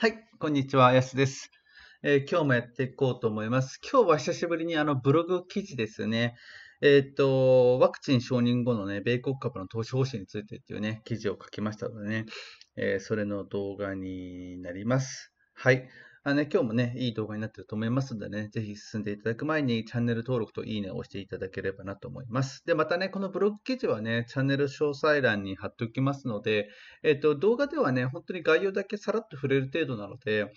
はい、こんにちは、やすです、えー、今日もやっていこうと思います。今日は久しぶりにあのブログ記事ですね。えっ、ー、と、ワクチン承認後のね、米国株の投資方針についてっていうね、記事を書きましたのでね、えー、それの動画になります。はい。あね、今日もね、いい動画になってると思いますのでね、ぜひ進んでいただく前にチャンネル登録といいねを押していただければなと思います。で、またね、このブログ記事はね、チャンネル詳細欄に貼っておきますので、えっと、動画ではね、本当に概要だけさらっと触れる程度なので、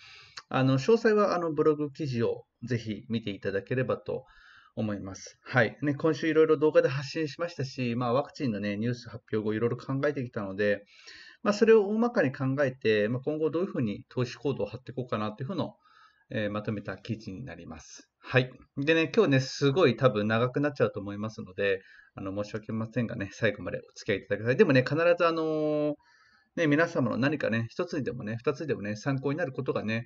あの、詳細はあのブログ記事をぜひ見ていただければと思います。はい。ね、今週いろいろ動画で発信しましたし、まあ、ワクチンのね、ニュース発表後いろいろ考えてきたので、まあ、それを大まかに考えて、まあ、今後どういうふうに投資行動を張っていこうかなというふうのえー、まとめた記事になります。はい。でね、今日ね、すごい多分長くなっちゃうと思いますので、あの申し訳ませんがね、最後までお付き合いいただきたい。でもね、必ずあのー、ね、皆様の何かね、一つでもね、二つでもね、参考になることがね、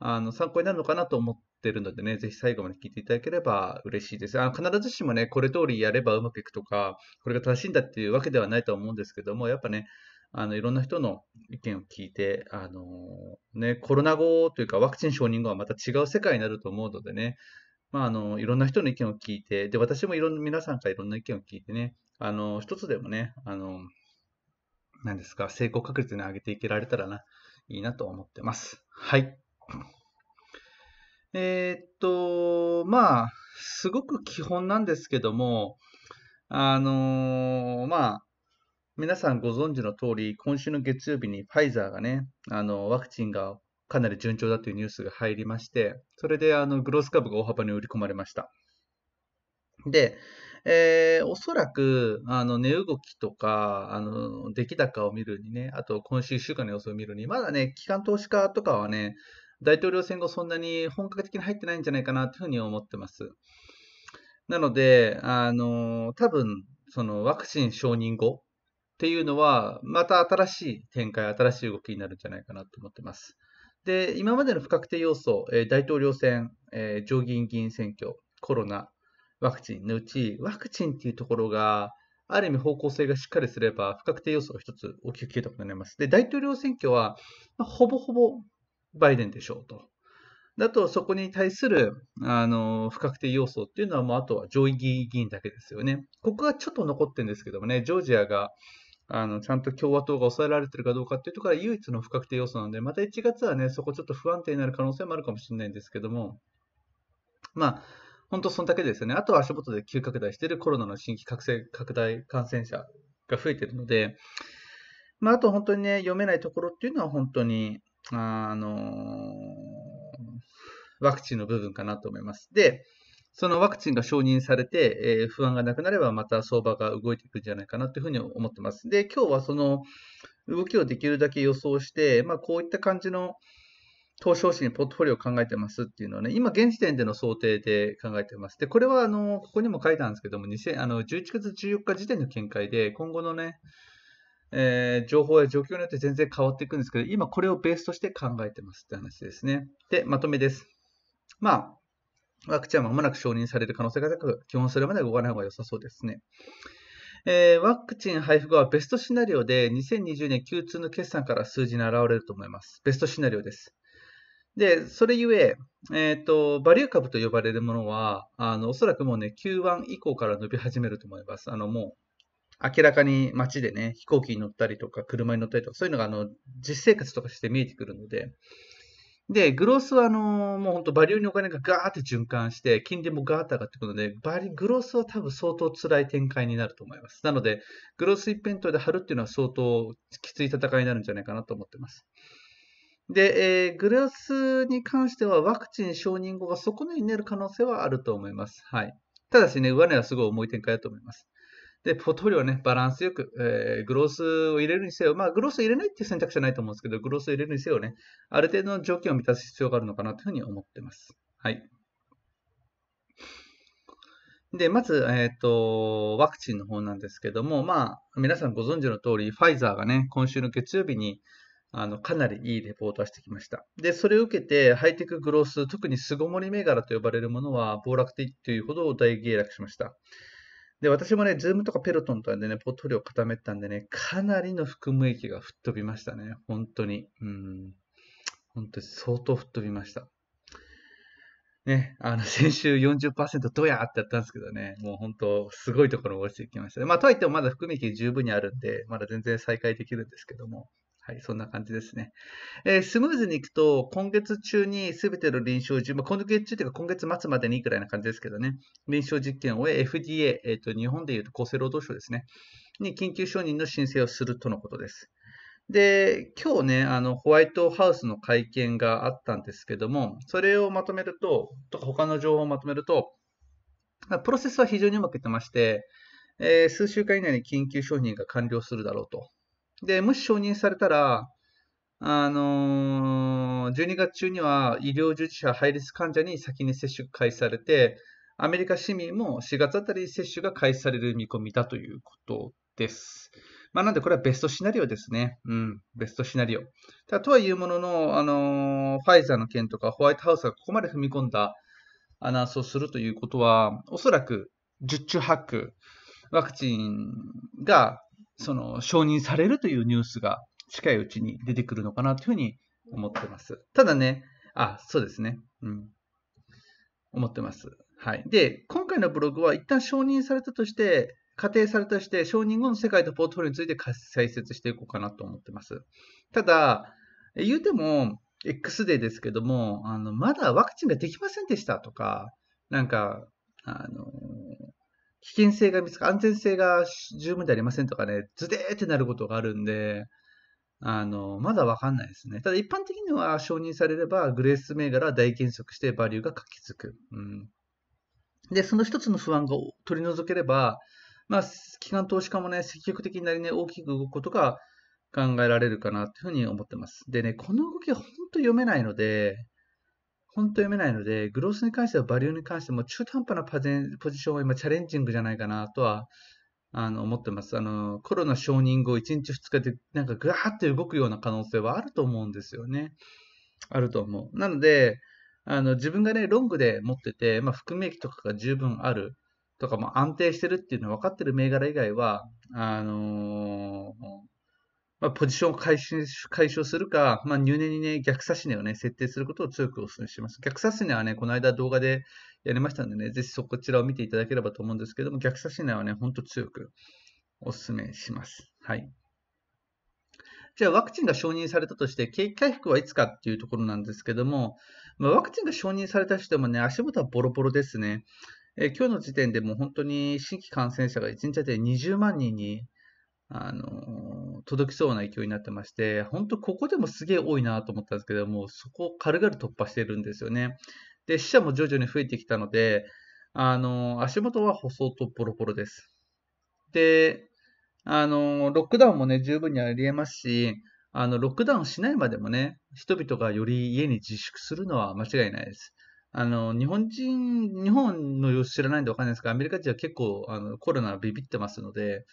あの参考になるのかなと思っているのでね、ぜひ最後まで聞いていただければ嬉しいです。あ必ずしもね、これ通りやればうまくいくとか、これが正しいんだっていうわけではないと思うんですけども、やっぱね、あのいろんな人の意見を聞いて、あのね、コロナ後というかワクチン承認後はまた違う世界になると思うのでね、まあ、あのいろんな人の意見を聞いて、で私もいろんな皆さんからいろんな意見を聞いてね、あの一つでもね、あの何ですか、成功確率に上げていけられたらな、いいなと思ってます。はい。えー、っと、まあ、すごく基本なんですけども、あのー、まあ、皆さんご存知の通り、今週の月曜日にファイザーがね、あの、ワクチンがかなり順調だというニュースが入りまして、それであの、グロース株が大幅に売り込まれました。で、えー、おそらく、あの、値動きとか、あの、出来高を見るにね、あと今週1週間の様子を見るに、まだね、機関投資家とかはね、大統領選後そんなに本格的に入ってないんじゃないかなというふうに思ってます。なので、あの、多分、そのワクチン承認後っていうのは、また新しい展開、新しい動きになるんじゃないかなと思ってます。で、今までの不確定要素、大統領選、上議院議員選挙、コロナ、ワクチンのうち、ワクチンっていうところが、ある意味方向性がしっかりすれば、不確定要素が一つ大きく消えたことになります。で、大統領選挙は、ほぼほぼバイデンでしょうと。だと、そこに対する、あの、不確定要素っていうのは、もうあとは上位議員だけですよね。ここがちょっと残ってるんですけどもね、ジョージアが、あの、ちゃんと共和党が抑えられてるかどうかっていうところが唯一の不確定要素なので、また1月はね、そこちょっと不安定になる可能性もあるかもしれないんですけども、まあ、本当そんだけですよね。あとは足元で急拡大しているコロナの新規拡大感染者が増えているので、まあ、あと本当にね、読めないところっていうのは本当に、あのー、ワクチンの部分かなと思います。で、そのワクチンが承認されて、えー、不安がなくなれば、また相場が動いていくんじゃないかなというふうに思ってます。で、今日はその動きをできるだけ予想して、まあ、こういった感じの投資方針にポートフォリオを考えてますっていうのはね、今現時点での想定で考えてます。で、これはあの、ここにも書いたんですけども、2000あの11月14日時点の見解で、今後のね、えー、情報や状況によって全然変わっていくんですけど、今これをベースとして考えてますって話ですね。で、まとめです。まあ、ワクチンはまもなく承認される可能性が高く、基本それまで動かない方が良さそうですね。えー、ワクチン配布後はベストシナリオで2020年 Q2 の決算から数字に現れると思います。ベストシナリオです。で、それゆえ、えっ、ー、と、バリュー株と呼ばれるものは、あの、おそらくもうね、Q1 以降から伸び始めると思います。あの、もう、明らかに街でね、飛行機に乗ったりとか、車に乗ったりとか、そういうのが、あの、実生活とかして見えてくるので、で、グロスはあのー、もう本当バリューにお金がガーって循環して、金利もガーって上がってくるので、バリ、グロスは多分相当辛い展開になると思います。なので、グロス一辺倒で張るっていうのは相当きつい戦いになるんじゃないかなと思ってます。で、えー、グロスに関してはワクチン承認後が底値になる可能性はあると思います。はい。ただしね、上値はすごい重い展開だと思います。で、ポートフォリオはね、バランスよく、えー、グロースを入れるにせよ、まあ、グロース入れないっていう選択肢はないと思うんですけど、グロースを入れるにせよね、ある程度の条件を満たす必要があるのかなというふうに思ってます。はい。で、まず、えっ、ー、と、ワクチンの方なんですけども、まあ、皆さんご存知の通り、ファイザーがね、今週の月曜日に、あの、かなりいいレポートはしてきました。で、それを受けて、ハイテクグロース、特に巣ごもり銘柄と呼ばれるものは、暴落的というほど大下落しました。で、私もね、ズームとかペロトンとかでね、ポートフォリオ固めたんでね、かなりの含む益が吹っ飛びましたね。本当に。うん。本当に相当吹っ飛びました。ね、あの、先週40%どやってやったんですけどね、もう本当、すごいところ落ちてきました、ね。まあ、とはいってもまだ含み益十分にあるんで、まだ全然再開できるんですけども、はい、そんな感じですね。えー、スムーズにいくと、今月中にすべての臨床中、まあ、今月中というか今月末までにくらいな感じですけどね、臨床実験を FDA、えーと、日本でいうと厚生労働省ですね、に緊急承認の申請をするとのことです。で、今日ね、あの、ホワイトハウスの会見があったんですけども、それをまとめると、とか他の情報をまとめると、プロセスは非常にうまくいってまして、えー、数週間以内に緊急承認が完了するだろうとで、もし承認されたら、あのー、12月中には医療従事者、ハイリスク患者に先に接種開始されて、アメリカ市民も4月あたり接種が開始される見込みだということです。まあ、なんでこれはベストシナリオですね。うん、ベストシナリオ。たとはいうものの、あのー、ファイザーの件とかホワイトハウスがここまで踏み込んだアナウンスをするということは、おそらく10中8ワクチンがその、承認されるというニュースが近いうちに出てくるのかなというふうに思ってます。ただね、あ、そうですね。うん。思ってます。はい。で、今回のブログは一旦承認されたとして、仮定されたとして、承認後の世界とポートフォリオについて解説していこうかなと思ってます。ただ、言うても、X デーですけども、あの、まだワクチンができませんでしたとか、なんか、あの、危険性が見つか、安全性が十分でありませんとかね、ズデーってなることがあるんで、あの、まだわかんないですね。ただ一般的には承認されれば、グレース銘柄は大減速してバリューが書きつく。うん。で、その一つの不安が取り除ければ、まあ、機関投資家もね、積極的になりね、大きく動くことが考えられるかなというふうに思ってます。でね、この動きは本当読めないので、本当読めないので、グロースに関してはバリューに関しても中途半端なパゼンポジションは今チャレンジングじゃないかなとはあの思ってます。あのコロナ承認後1日2日でなんかぐわーって動くような可能性はあると思うんですよね。あると思う。なので、あの自分がね、ロングで持ってて、まあ、含み益とかが十分あるとか、も安定してるっていうのは分かってる銘柄以外は、あのーまあ、ポジションを解消するか、まあ、入念にね、逆指値をね、設定することを強くお勧めします。逆指値はね、この間動画でやりましたのでね、ぜひそこちらを見ていただければと思うんですけども、逆指値はね、ほんと強くお勧めします。はい。じゃあ、ワクチンが承認されたとして、景気回復はいつかっていうところなんですけども、まあ、ワクチンが承認されたしてもね、足元はボロボロですね。え今日の時点でも本当に新規感染者が1日で20万人に、あのー届きそうな勢いになってまして、本当ここでもすげえ多いなと思ったんですけども、そこを軽々突破してるんですよね。で、死者も徐々に増えてきたので、あの、足元は舗装とボロボロです。で、あの、ロックダウンもね、十分にありえますし、あの、ロックダウンしないまでもね、人々がより家に自粛するのは間違いないです。あの、日本人、日本の様子知らないんでわかんないですが、アメリカ人は結構あのコロナビビってますので、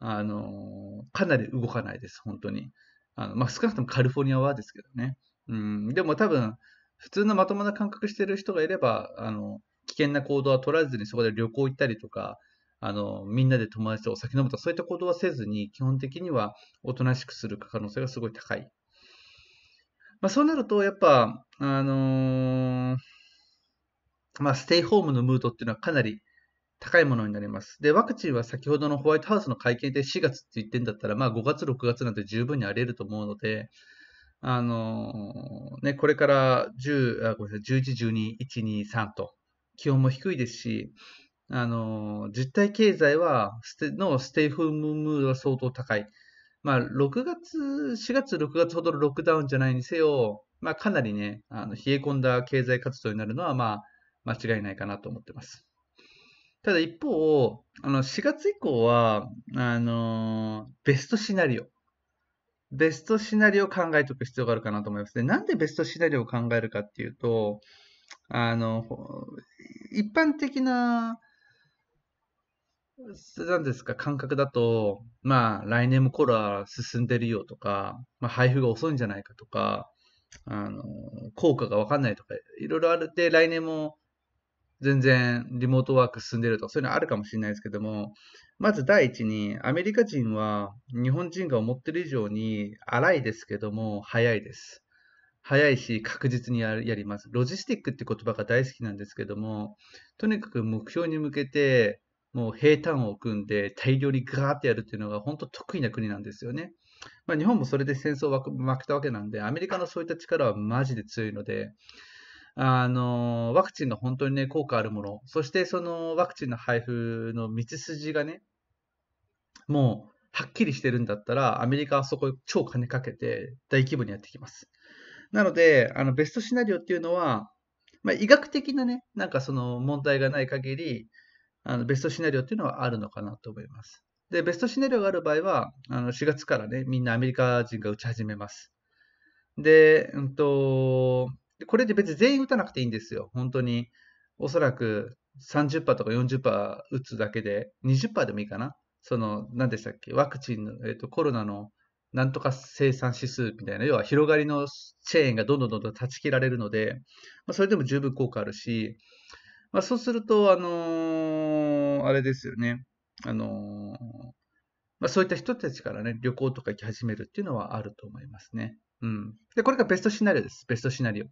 あの、かなり動かないです、本当に。あのまあ、少なくともカリフォルニアはですけどね。うん、でも多分、普通のまともな感覚してる人がいれば、あの、危険な行動は取らずにそこで旅行行ったりとか、あの、みんなで友達とお酒飲むとか、そういった行動はせずに、基本的にはおとなしくする可能性がすごい高い。まあ、そうなると、やっぱ、あのー、まあ、ステイホームのムードっていうのはかなり高いものになります。で、ワクチンは先ほどのホワイトハウスの会見で4月って言ってんだったら、まあ5月、6月なんて十分にあり得ると思うので、あのー、ね、これから10あごめんなさい11、12、1、2、3と気温も低いですし、あのー、実体経済はステのステイフームムードは相当高い。まあ、6月、4月、6月ほどのロックダウンじゃないにせよ、まあ、かなりね、あの冷え込んだ経済活動になるのは、まあ、間違いないかなと思ってます。ただ一方、あの、4月以降は、あのーベストシナリオ。ベストシナリオを考えておく必要があるかなと思いますね。なんでベストシナリオを考えるかっていうと、あの、一般的な、なんですか、感覚だと、まあ、来年もコロナ進んでるよとか、まあ、配布が遅いんじゃないかとか、あの、効果がわかんないとか、いろいろあるで、来年も全然リモートワーク進んでるとか、そういうのあるかもしれないですけども、まず第一に、アメリカ人は日本人が思ってる以上に荒いですけども、早いです。早いし、確実にやります。ロジスティックって言葉が大好きなんですけども、とにかく目標に向けて、もう平坦を組んで大量にガーってやるっていうのが本当得意な国なんですよね。まあ、日本もそれで戦争を負けたわけなんで、アメリカのそういった力はマジで強いので、あの、ワクチンの本当にね、効果あるもの、そしてそのワクチンの配布の道筋がね、もう、はっきりしてるんだったら、アメリカはそこ超金かけて大規模にやってきます。なので、あのベストシナリオっていうのは、まあ、医学的なね、なんかその問題がない限り、あのベストシナリオっていうのはあるのかなと思います。で、ベストシナリオがある場合は、あの4月からね、みんなアメリカ人が打ち始めます。で、うんと、これで別に全員打たなくていいんですよ。本当に。おそらく30%とか40%打つだけで、20%でもいいかな。その、何でしたっけ、ワクチンの、えっ、ー、と、コロナのなんとか生産指数みたいな、要は広がりのチェーンがどんどんどんどん断ち切られるので、まあ、それでも十分効果あるし、まあ、そうすると、あのー、あれですよね、あのー、まあ、そういった人たちからね、旅行とか行き始めるっていうのはあると思いますね。うん。で、これがベストシナリオです。ベストシナリオ。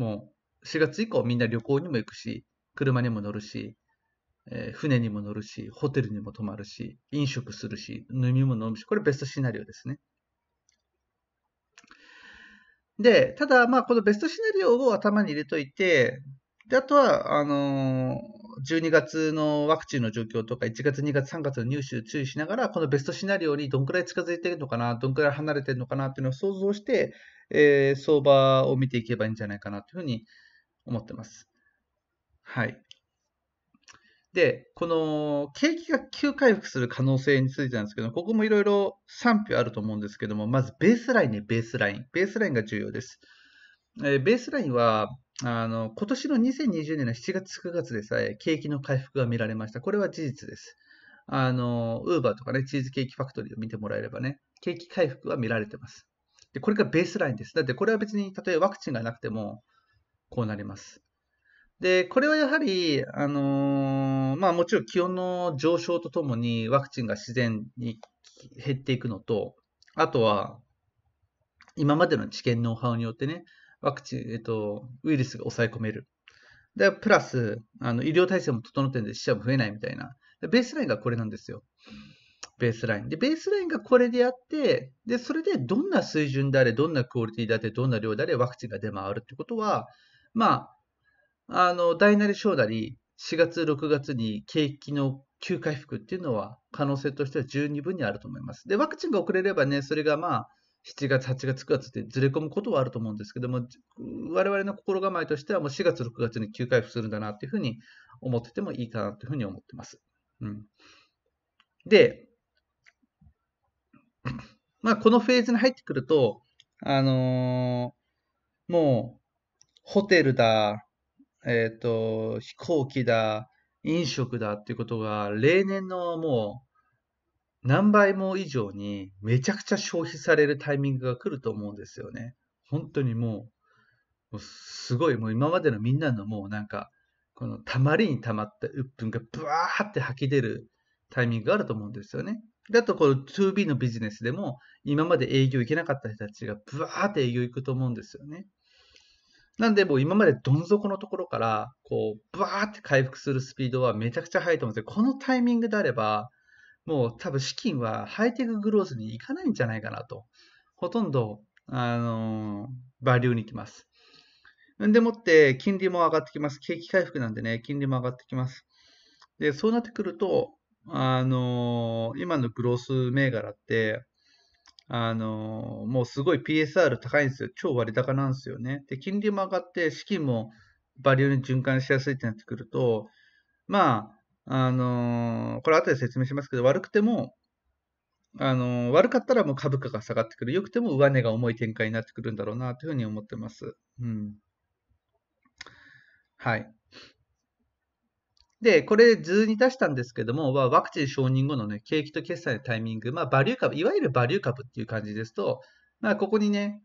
もう、4月以降みんな旅行にも行くし、車にも乗るし、えー、船にも乗るし、ホテルにも泊まるし、飲食するし、飲み物飲むし、これベストシナリオですね。で、ただ、まあ、このベストシナリオを頭に入れといて、で、あとは、あのー12月のワクチンの状況とか、1月、2月、3月の入手注意しながら、このベストシナリオにどんくらい近づいてるのかな、どんくらい離れてるのかなっていうのを想像して、えー、相場を見ていけばいいんじゃないかなというふうに思ってます。はい。で、この景気が急回復する可能性についてなんですけど、ここもいろいろ賛否あると思うんですけども、まずベースラインね、ベースライン。ベースラインが重要です。えー、ベースラインは、あの、今年の2020年の7月9月でさえ、景気の回復が見られました。これは事実です。あの、ウーバーとかね、チーズケーキファクトリーを見てもらえればね、景気回復は見られてます。で、これがベースラインです。だってこれは別に、たとえワクチンがなくても、こうなります。で、これはやはり、あのー、まあもちろん気温の上昇とともにワクチンが自然に減っていくのと、あとは、今までの知見ノウハウによってね、ワクチン、えっと、ウイルスが抑え込める。で、プラス、あの医療体制も整ってるんで死者も増えないみたいな。ベースラインがこれなんですよ。ベースライン。で、ベースラインがこれであって、で、それでどんな水準であれ、どんなクオリティであれ、どんな量であれ、ワクチンが出回るってことは、まあ、あの、大なり小なり、4月、6月に景気の急回復っていうのは、可能性としては十二分にあると思います。で、ワクチンが遅れればね、それがまあ、7月、8月、9月ってずれ込むことはあると思うんですけども、我々の心構えとしてはもう4月、6月に急回復するんだなというふうに思っててもいいかなというふうに思ってます。うん、で、まあ、このフェーズに入ってくると、あのー、もう、ホテルだ、えっ、ー、と、飛行機だ、飲食だっていうことが、例年のもう、何倍も以上にめちゃくちゃ消費されるタイミングが来ると思うんですよね。本当にもう、もうすごい、もう今までのみんなのもうなんか、このたまりにたまった鬱憤がブワーって吐き出るタイミングがあると思うんですよね。だとこの 2B のビジネスでも今まで営業行けなかった人たちがブワーって営業行くと思うんですよね。なんでもう今までどん底のところからこうブワーって回復するスピードはめちゃくちゃ速いと思うんですよ。このタイミングであればもう多分資金はハイテクグロースに行かないんじゃないかなと。ほとんど、あのー、バリューに行きます。んでもって金利も上がってきます。景気回復なんでね、金利も上がってきます。で、そうなってくると、あのー、今のグロース銘柄って、あのー、もうすごい PSR 高いんですよ。超割高なんですよね。で、金利も上がって、資金もバリューに循環しやすいってなってくると、まあ、あのー、これ後で説明しますけど、悪くても、あのー、悪かったらもう株価が下がってくる。良くても上値が重い展開になってくるんだろうな、というふうに思ってます。うん。はい。で、これ図に出したんですけども、ワクチン承認後のね、景気と決済のタイミング、まあ、バリュー株、いわゆるバリュー株っていう感じですと、まあ、ここにね、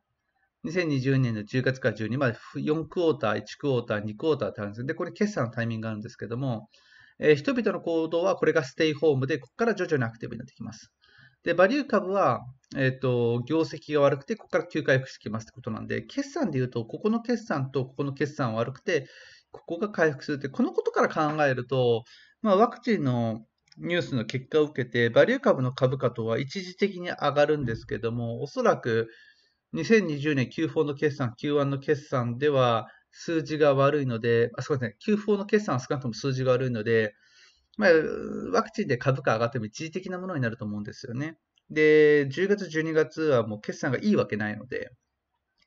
2020年の10月から12まあ、4クォーター、1クォーター、2クォーターってあるんですで、これ決算のタイミングがあるんですけども、えー、人々の行動はこれがステイホームで、ここから徐々にアクティブになってきます。で、バリュー株は、えっ、ー、と、業績が悪くて、ここから急回復してきますってことなんで、決算で言うと、ここの決算とここの決算悪くて、ここが回復するって、このことから考えると、まあ、ワクチンのニュースの結果を受けて、バリュー株の株価とは一時的に上がるんですけども、おそらく2020年 Q4 の決算、Q1 の決算では、数字が悪いので、あそうですね、Q4 の決算は少なくとも数字が悪いので、まあ、ワクチンで株価上がっても一時的なものになると思うんですよね。で、10月、12月はもう決算がいいわけないので、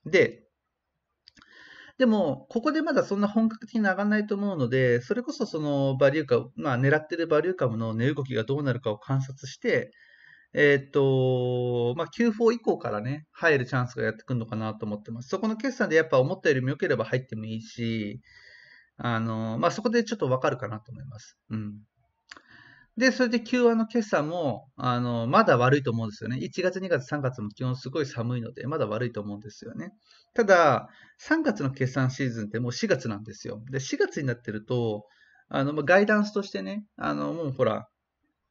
で、でも、ここでまだそんな本格的に上がらないと思うので、それこそそのバリュー株、まあ、狙ってるバリュー株の値動きがどうなるかを観察して、えっ、ー、と、まあ、Q4 以降からね、入るチャンスがやってくるのかなと思ってます。そこの決算でやっぱ思ったよりも良ければ入ってもいいし、あの、まあ、そこでちょっとわかるかなと思います。うん。で、それで Q1 の決算も、あの、まだ悪いと思うんですよね。1月、2月、3月も基本すごい寒いので、まだ悪いと思うんですよね。ただ、3月の決算シーズンってもう4月なんですよ。で、4月になってると、あの、まあ、ガイダンスとしてね、あの、もうほら、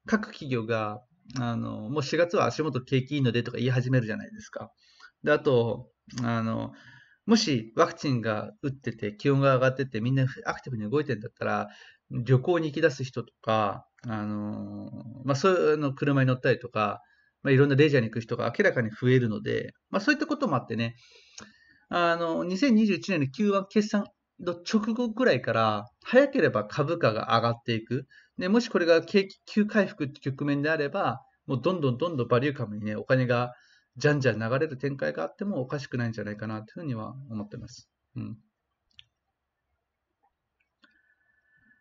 各企業があの、もう4月は足元景気いいのでとか言い始めるじゃないですか。で、あと、あの、もしワクチンが打ってて気温が上がっててみんなアクティブに動いてんだったら、旅行に行き出す人とか、あの、まあ、そういうの車に乗ったりとか、まあ、いろんなレジャーに行く人が明らかに増えるので、まあ、そういったこともあってね、あの、2021年の Q1 決算の直後ぐらいから、早ければ株価が上がっていく。で、もしこれが景気急回復って局面であれば、もうどんどんどんどんバリュー株にね、お金がじゃんじゃん流れる展開があってもおかしくないんじゃないかなというふうには思ってます。うん。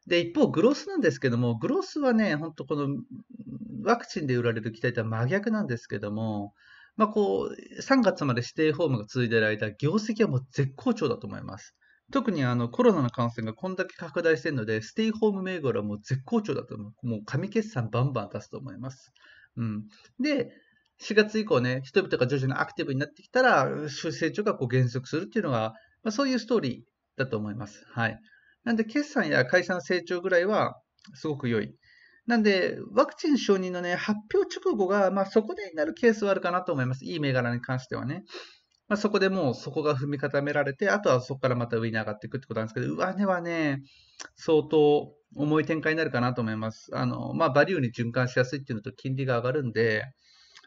で、一方、グロスなんですけども、グロスはね、本当このワクチンで売られる期待とは真逆なんですけども、まあこう、3月まで指定ホームが続いている間、業績はもう絶好調だと思います。特にあのコロナの感染がこんだけ拡大してるので、ステイホーム銘柄も絶好調だと思う。もう紙決算バンバン出すと思います。うん、で、4月以降ね、人々が徐々にアクティブになってきたら、成長がこう減速するっていうのが、まあ、そういうストーリーだと思います。はい。なんで、決算や会社の成長ぐらいはすごく良い。なんで、ワクチン承認のね、発表直後が、まあ、そこでになるケースはあるかなと思います。いい銘柄に関してはね。まあ、そこでもうそこが踏み固められて、あとはそこからまた上に上がっていくってことなんですけど、上値はね、相当重い展開になるかなと思います。あの、まあ、バリューに循環しやすいっていうのと金利が上がるんで、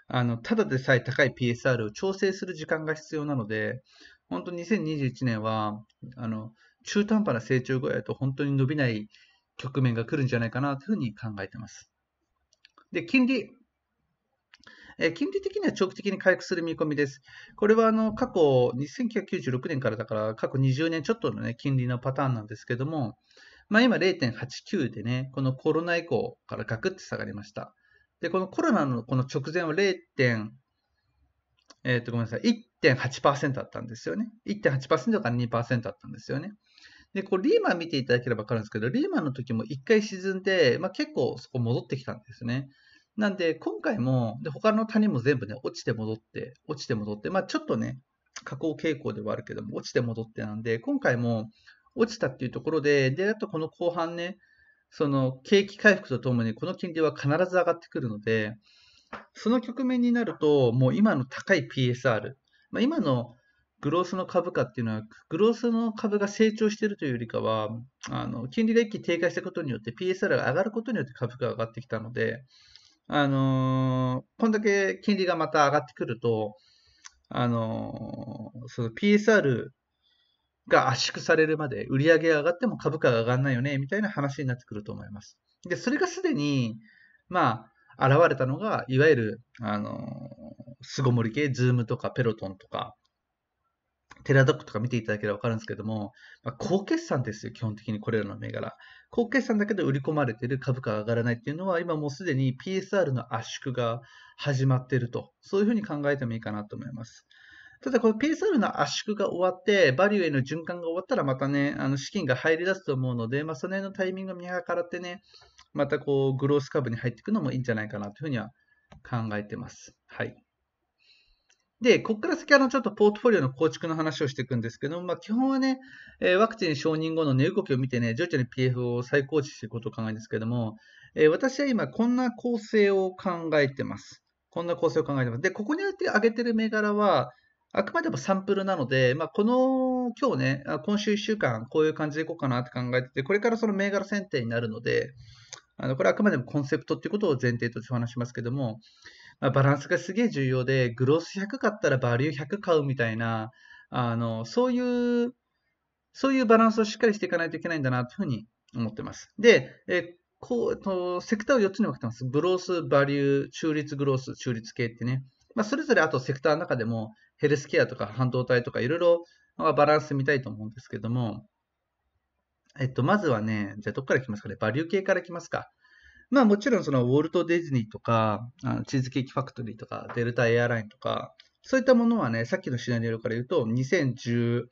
あの、ただでさえ高い PSR を調整する時間が必要なので、本当に2021年は、あの、中途半端な成長具合だと本当に伸びない局面が来るんじゃないかなというふうに考えてます。で、金利、え金利的には長期的に回復する見込みです。これはあの過去1996年からだから過去20年ちょっとの、ね、金利のパターンなんですけども、まあ、今0.89でね、このコロナ以降からガクッと下がりました。で、このコロナのこの直前は0。えっ、と、ごめんなさい。1.8%だったんですよね。1.8%から2%だったんですよね。で、これリーマン見ていただければ分かるんですけど、リーマンの時も1回沈んで、まあ、結構そこ戻ってきたんですね。なんで、今回も、で他の谷も全部ね、落ちて戻って、落ちて戻って、まあちょっとね、下降傾向ではあるけども、落ちて戻ってなんで、今回も落ちたっていうところで、で、あとこの後半ね、その景気回復とともにこの金利は必ず上がってくるので、その局面になると、もう今の高い PSR、まあ、今のグロースの株価っていうのは、グロースの株が成長しているというよりかは、あの金利が一気に低下したことによって、PSR が上がることによって株価が上がってきたので、あのー、こんだけ金利がまた上がってくると、あのー、その PSR が圧縮されるまで売り上げが上がっても株価が上がらないよね、みたいな話になってくると思います。で、それがすでに、まあ、現れたのが、いわゆる、あのー、巣ごもり系、ズームとかペロトンとか、テラドックとか見ていただければ分かるんですけども、まあ、高決算ですよ、基本的にこれらの銘柄。高決算だけど売り込まれてる株価が上がらないっていうのは、今もうすでに PSR の圧縮が始まっていると、そういうふうに考えてもいいかなと思います。ただ、この PSR の圧縮が終わって、バリューへの循環が終わったら、またね、あの資金が入り出すと思うので、まあ、その辺のタイミングを見計らってね、またこう、グロース株に入っていくのもいいんじゃないかなというふうには考えてます。はい。で、ここから先あのちょっとポートフォリオの構築の話をしていくんですけども、まあ、基本はね、えワクチン承認後の値動きを見てね、徐々に PF を再構築していくことを考えるんですけども、え私は今こんな構成を考えてます。こんな構成を考えてます。で、ここに挙げてる銘柄は、あくまでもサンプルなので、まあ、この、今日ね、今週1週間、こういう感じでいこうかなって考えてて、これからその銘柄選定になるので、あのこれはあくまでもコンセプトっていうことを前提としてお話しますけども、バランスがすげえ重要で、グロース100買ったらバリュー100買うみたいな、あの、そういう、そういうバランスをしっかりしていかないといけないんだなというふうに思ってます。で、えこうとセクターを4つに分けてます。グロース、バリュー、中立グロース、中立系ってね。まあ、それぞれあとセクターの中でもヘルスケアとか半導体とかいろいろバランス見たいと思うんですけども、えっと、まずはね、じゃあどっから来ますかね。バリュー系から来ますか。まあもちろんそのウォルト・ディズニーとか、あのチーズケーキファクトリーとか、デルタ・エアラインとか、そういったものはね、さっきのシナリオから言うと、2010、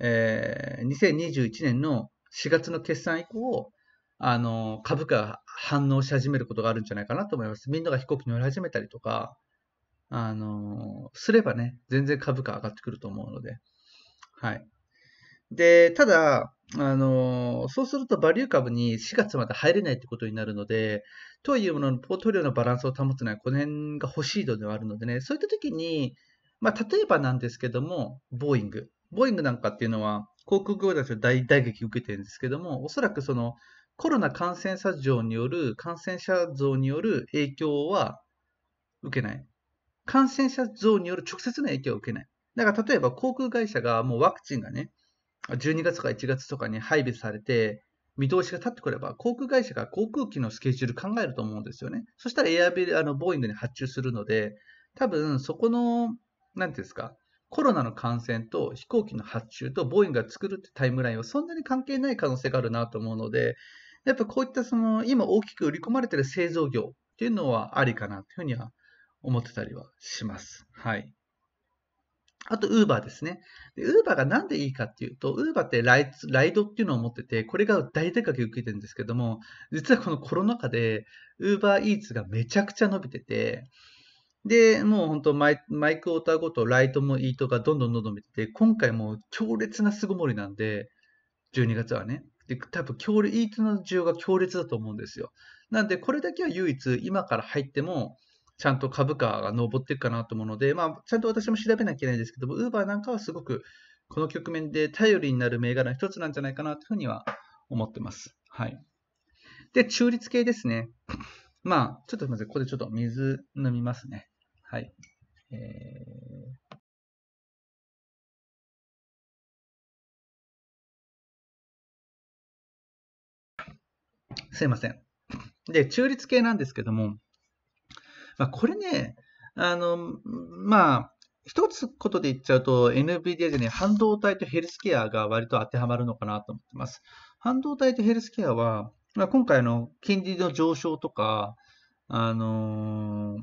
えー、2021年の4月の決算以降、あの、株価が反応し始めることがあるんじゃないかなと思います。みんなが飛行機乗り始めたりとか、あの、すればね、全然株価上がってくると思うので、はい。で、ただ、あの、そうするとバリュー株に4月まで入れないってことになるので、とはいうもののポートリオのバランスを保つのはこの辺が欲しいのではあるのでね、そういった時に、まあ、例えばなんですけども、ボーイング。ボーイングなんかっていうのは、航空業団の大打撃を受けてるんですけども、おそらくそのコロナ感染者増による、感染者増による影響は受けない。感染者増による直接の影響は受けない。だから例えば航空会社がもうワクチンがね、12月から1月とかに配備されて、見通しが立ってくれば、航空会社が航空機のスケジュール考えると思うんですよね。そしたらエアビル、あの、ボーイングに発注するので、多分そこの、なんていうんですか、コロナの感染と飛行機の発注とボーイングが作るってタイムラインはそんなに関係ない可能性があるなと思うので、やっぱこういったその今大きく売り込まれてる製造業っていうのはありかなというふうには思ってたりはします。はい。あと、ウーバーですね。ウーバーがなんでいいかっていうと、ウーバーってライライドっていうのを持ってて、これが大手掛け受けてるんですけども、実はこのコロナ禍で、ウーバーイーツがめちゃくちゃ伸びてて、で、もう本当マイ、マイクオーターごと、ライトもイートがどんどんどんどん見てて、今回もう強烈な巣ごもりなんで、12月はね。で、多分強烈、イートの需要が強烈だと思うんですよ。なんで、これだけは唯一、今から入っても、ちゃんと株価が上っていくかなと思うので、まあ、ちゃんと私も調べなきゃいけないんですけども、ウーバーなんかはすごくこの局面で頼りになる銘柄の一つなんじゃないかなというふうには思ってます。はい。で、中立系ですね。まあ、ちょっとすみません。ここでちょっと水飲みますね。はい。えー、すいません。で、中立系なんですけども、まあ、これね、あの、まあ、一つことで言っちゃうと、NVIDIA じゃね、半導体とヘルスケアが割と当てはまるのかなと思ってます。半導体とヘルスケアは、まあ、今回の金利の上昇とか、あのー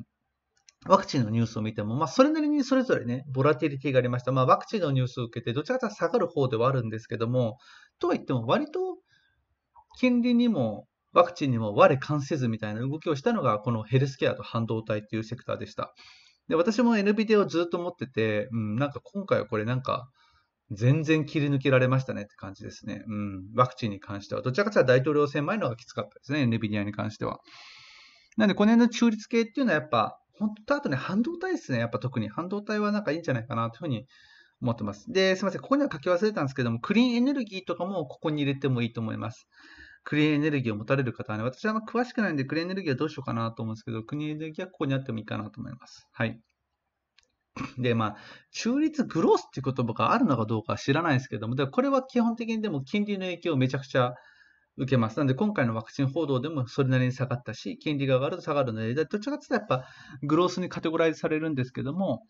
ワクチンのニュースを見ても、まあ、それなりにそれぞれね、ボラティリティがありました。まあ、ワクチンのニュースを受けて、どちらかというと下がる方ではあるんですけども、とはいっても、割と金利にもワクチンにも我関せずみたいな動きをしたのが、このヘルスケアと半導体っていうセクターでした。で、私も NVIDIA をずっと持ってて、うん、なんか今回はこれなんか、全然切り抜けられましたねって感じですね。うん。ワクチンに関しては。どちらかというと大統領選前の方がきつかったですね。NVIDIA に関しては。なんで、この辺の中立系っていうのはやっぱ、本当とあとね、半導体ですね。やっぱ特に半導体はなんかいいんじゃないかなというふうに思ってます。で、すみません。ここには書き忘れたんですけども、クリーンエネルギーとかもここに入れてもいいと思います。クリーンエネルギーを持たれる方はね、私はあんま詳しくないんで、クリーンエネルギーはどうしようかなと思うんですけど、クリーンエネルギーはここにあってもいいかなと思います。はい。で、まあ、中立グロースっていう言葉があるのかどうかは知らないですけども、でこれは基本的にでも金利の影響をめちゃくちゃ受けます。なので、今回のワクチン報道でもそれなりに下がったし、金利が上がると下がるので、どっちかっていうとやっぱグロースにカテゴライズされるんですけども、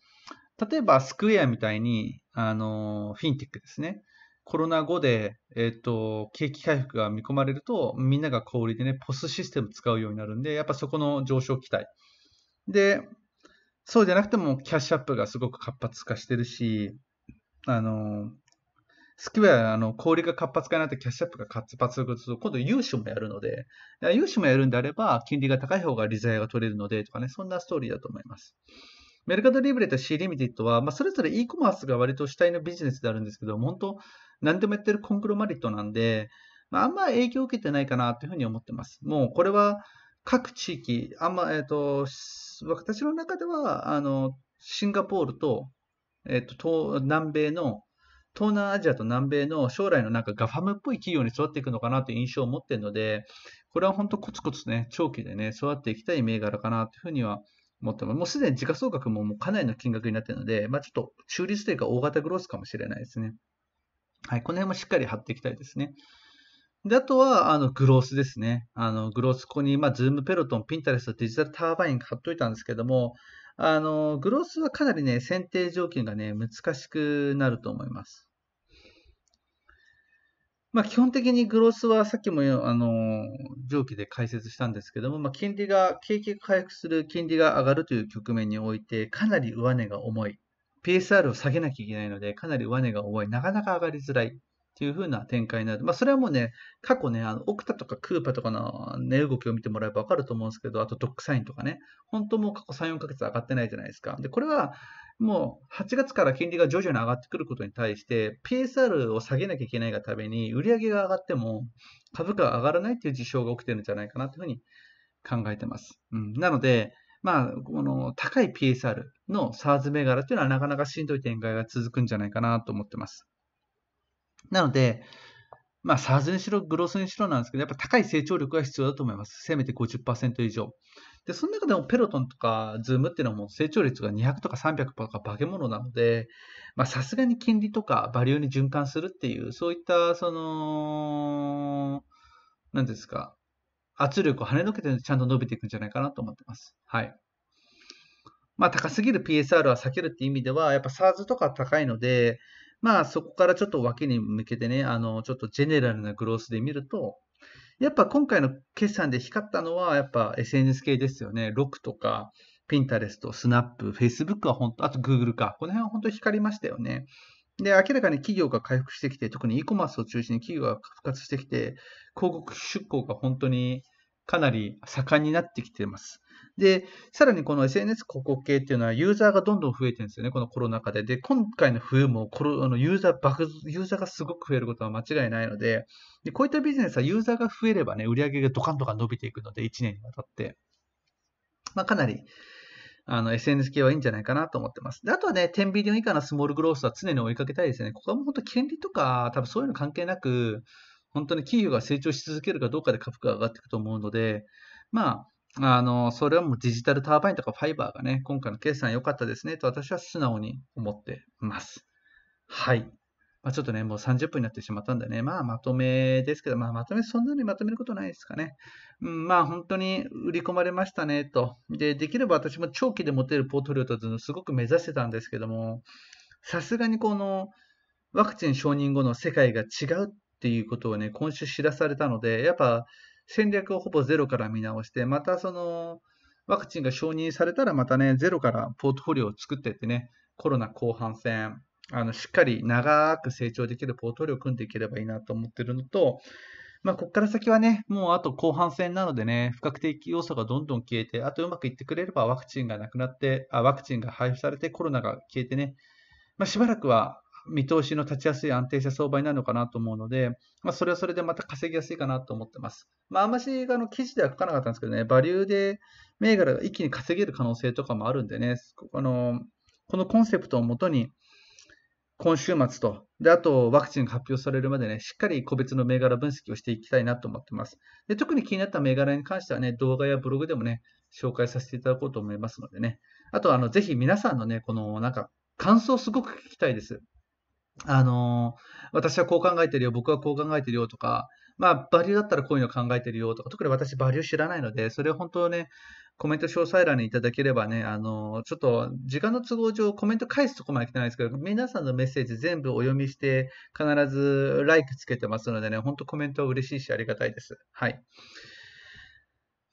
例えばスクエアみたいに、あの、フィンテックですね。コロナ後で、えっ、ー、と、景気回復が見込まれると、みんなが小売りでね、ポスシステム使うようになるんで、やっぱそこの上昇期待。で、そうじゃなくてもキャッシュアップがすごく活発化してるし、あの、スキュア、あの、小売が活発化になってキャッシュアップが活発すると、今度融資もやるので、融資もやるんであれば、金利が高い方が利材が取れるので、とかね、そんなストーリーだと思います。メルカドリブレと C リミテッドは、まあ、それぞれ e コマースが割と主体のビジネスであるんですけど、本当、何でもやってるコンクロマリットなんで、まあ、あんま影響を受けてないかなというふうに思ってます。もうこれは各地域、あんま、えっ、ー、と、私の中では、あの、シンガポールと、えっ、ー、と、南米の、東南アジアと南米の将来のなんかガファムっぽい企業に育っていくのかなという印象を持っているので、これは本当コツコツね、長期でね、育っていきたい銘柄かなというふうには持ってす。もうすでに時価総額ももうかなりの金額になっているので、まあ、ちょっと中立というか大型グロースかもしれないですね。はい、この辺もしっかり貼っていきたいですね。で、あとは、あの、グロースですね。あの、グロース、ここに、まあ、ズーム、ペロトン、ピンタレスト、デジタルターバイン貼っといたんですけども、あの、グロースはかなりね、選定条件がね、難しくなると思います。まあ、基本的にグロスはさっきもあの上記で解説したんですけども、まあ、金利が景気が回復する金利が上がるという局面においてかなり上値が重い PSR を下げなきゃいけないのでかなり上値が重いなかなか上がりづらいっていう風な展開になる。まあ、それはもうね、過去ね、あの、オクタとかクーパとかの値、ね、動きを見てもらえばわかると思うんですけど、あとドックサインとかね、本当もう過去3、4ヶ月上がってないじゃないですか。で、これは、もう8月から金利が徐々に上がってくることに対して、PSR を下げなきゃいけないがために、売り上げが上がっても株価が上がらないっていう事象が起きてるんじゃないかなというふうに考えてます。うん、なので、まあ、この高い PSR の SARS 銘柄というのはなかなかしんどい展開が続くんじゃないかなと思ってます。なので、まあ、サーズにしろ、グロスにしろなんですけど、やっぱ高い成長力が必要だと思います。せめて50%以上。で、その中でもペロトンとかズームっていうのはもう成長率が200とか300とか化け物なので、まあ、さすがに金利とかバリューに循環するっていう、そういった、その、なんですか、圧力を跳ねのけてちゃんと伸びていくんじゃないかなと思ってます。はい。まあ、高すぎる PSR は避けるっていう意味では、やっぱ SARS とか高いので、まあそこからちょっと脇に向けてね、あの、ちょっとジェネラルなグロースで見ると、やっぱ今回の決算で光ったのは、やっぱ SNS 系ですよね。ロックとか、ピンタレスト、スナップ、フェイスブックは本当、あとグーグルか。この辺は本当光りましたよね。で、明らかに企業が回復してきて、特に e コマースを中心に企業が復活してきて、広告出向が本当にかなり盛んになってきています。で、さらにこの SNS 広告系っていうのはユーザーがどんどん増えてるんですよね、このコロナ禍で。で、今回の冬もコロあのユーザー爆、ユーザーがすごく増えることは間違いないので、でこういったビジネスはユーザーが増えればね、売り上げがドカンとか伸びていくので、1年にわたって。まあ、かなり、あの、SNS 系はいいんじゃないかなと思ってます。で、あとはね、10ビリオン以下のスモールグロースは常に追いかけたいですね。ここはもう本当権利とか、多分そういうの関係なく、本当に企業が成長し続けるかどうかで株価が上がっていくと思うので、まあ、あの、それはもうデジタルターバインとかファイバーがね、今回の決算良かったですねと私は素直に思ってます。はい。まあ、ちょっとね、もう30分になってしまったんでね、まあまとめですけど、まあまとめ、そんなにまとめることないですかね。うん、まあ本当に売り込まれましたねと。で、できれば私も長期で持てるポートリオとすごく目指してたんですけども、さすがにこのワクチン承認後の世界が違うっっていうことをね、今週知らされたので、やっぱ戦略をほぼゼロから見直して、またその、ワクチンが承認されたら、またね、ゼロからポートフォリオを作っていってね、コロナ後半戦、あのしっかり長く成長できるポートフォリオを組んでいければいいなと思ってるのと、まあ、ここから先はね、もうあと後半戦なのでね、不確定要素がどんどん消えて、あとうまくいってくれればワクチンがなくなって、あワクチンが配布されてコロナが消えてね、まあ、しばらくは見通しの立ちやすい安定した相場になるのかなと思うので、まあ、それはそれでまた稼ぎやすいかなと思ってます。まあ、あんましあの記事では書かなかったんですけどね、バリューで銘柄が一気に稼げる可能性とかもあるんでね、あのこのコンセプトをもとに、今週末と、で、あとワクチンが発表されるまでね、しっかり個別の銘柄分析をしていきたいなと思ってます。で、特に気になった銘柄に関してはね、動画やブログでもね、紹介させていただこうと思いますのでね。あと、あの、ぜひ皆さんのね、この、なんか、感想すごく聞きたいです。あのー、私はこう考えてるよ、僕はこう考えてるよとか、まあ、バリューだったらこういうの考えてるよとか、特に私、バリュー知らないので、それは本当ね、コメント詳細欄にいただければね、あのー、ちょっと時間の都合上、コメント返すとこまで来てないですけど、皆さんのメッセージ全部お読みして、必ず、LIKE つけてますのでね、本当コメントは嬉しいし、ありがたいです。はい。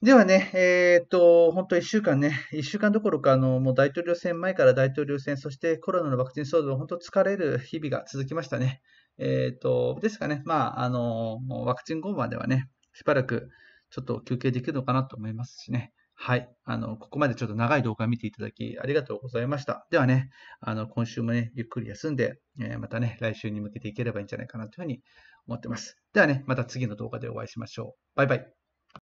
ではね、えー、っと、本当1週間ね、1週間どころか、あの、もう大統領選前から大統領選、そしてコロナのワクチン騒動、本当疲れる日々が続きましたね。えー、っと、ですかね、まあ、あの、ワクチン後まではね、しばらくちょっと休憩できるのかなと思いますしね。はい。あの、ここまでちょっと長い動画を見ていただきありがとうございました。ではね、あの、今週もね、ゆっくり休んで、えー、またね、来週に向けていければいいんじゃないかなというふうに思ってます。ではね、また次の動画でお会いしましょう。バイバイ。